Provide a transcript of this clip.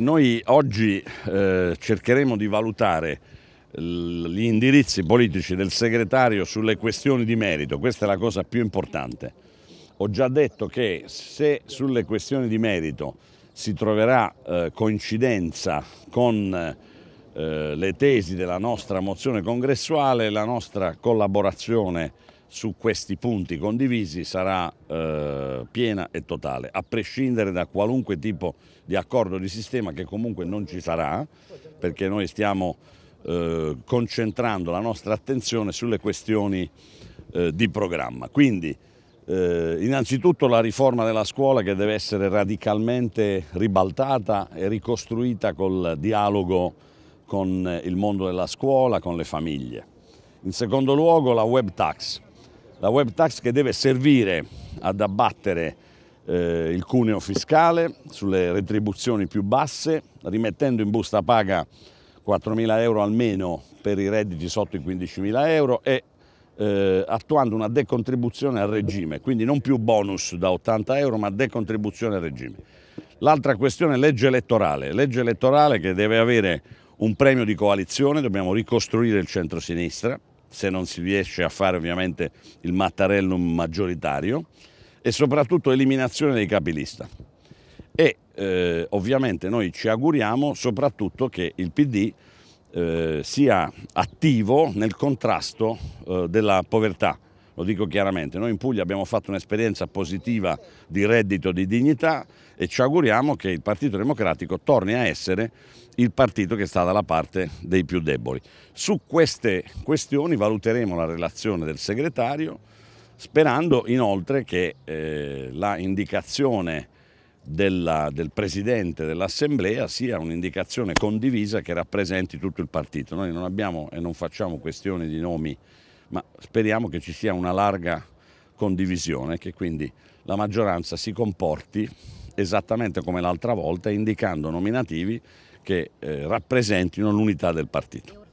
noi oggi eh, cercheremo di valutare gli indirizzi politici del segretario sulle questioni di merito, questa è la cosa più importante. Ho già detto che se sulle questioni di merito si troverà eh, coincidenza con eh, le tesi della nostra mozione congressuale, la nostra collaborazione su questi punti condivisi sarà eh, piena e totale, a prescindere da qualunque tipo di accordo di sistema che comunque non ci sarà, perché noi stiamo eh, concentrando la nostra attenzione sulle questioni eh, di programma. Quindi eh, innanzitutto la riforma della scuola che deve essere radicalmente ribaltata e ricostruita col dialogo con il mondo della scuola, con le famiglie. In secondo luogo la web tax, la web tax che deve servire ad abbattere eh, il cuneo fiscale sulle retribuzioni più basse, rimettendo in busta paga 4.000 euro almeno per i redditi sotto i 15.000 euro e eh, attuando una decontribuzione al regime, quindi non più bonus da 80 euro ma decontribuzione al regime. L'altra questione è legge elettorale, legge elettorale che deve avere un premio di coalizione, dobbiamo ricostruire il centro-sinistra, se non si riesce a fare ovviamente il mattarellum maggioritario e soprattutto eliminazione dei capilista. E eh, ovviamente noi ci auguriamo soprattutto che il PD eh, sia attivo nel contrasto eh, della povertà, lo dico chiaramente, noi in Puglia abbiamo fatto un'esperienza positiva di reddito di dignità e ci auguriamo che il Partito Democratico torni a essere il partito che sta dalla parte dei più deboli. Su queste questioni valuteremo la relazione del segretario, sperando inoltre che eh, la indicazione della, del Presidente dell'Assemblea sia un'indicazione condivisa che rappresenti tutto il partito. Noi non abbiamo e non facciamo questioni di nomi ma speriamo che ci sia una larga condivisione, che quindi la maggioranza si comporti esattamente come l'altra volta, indicando nominativi che eh, rappresentino l'unità del partito.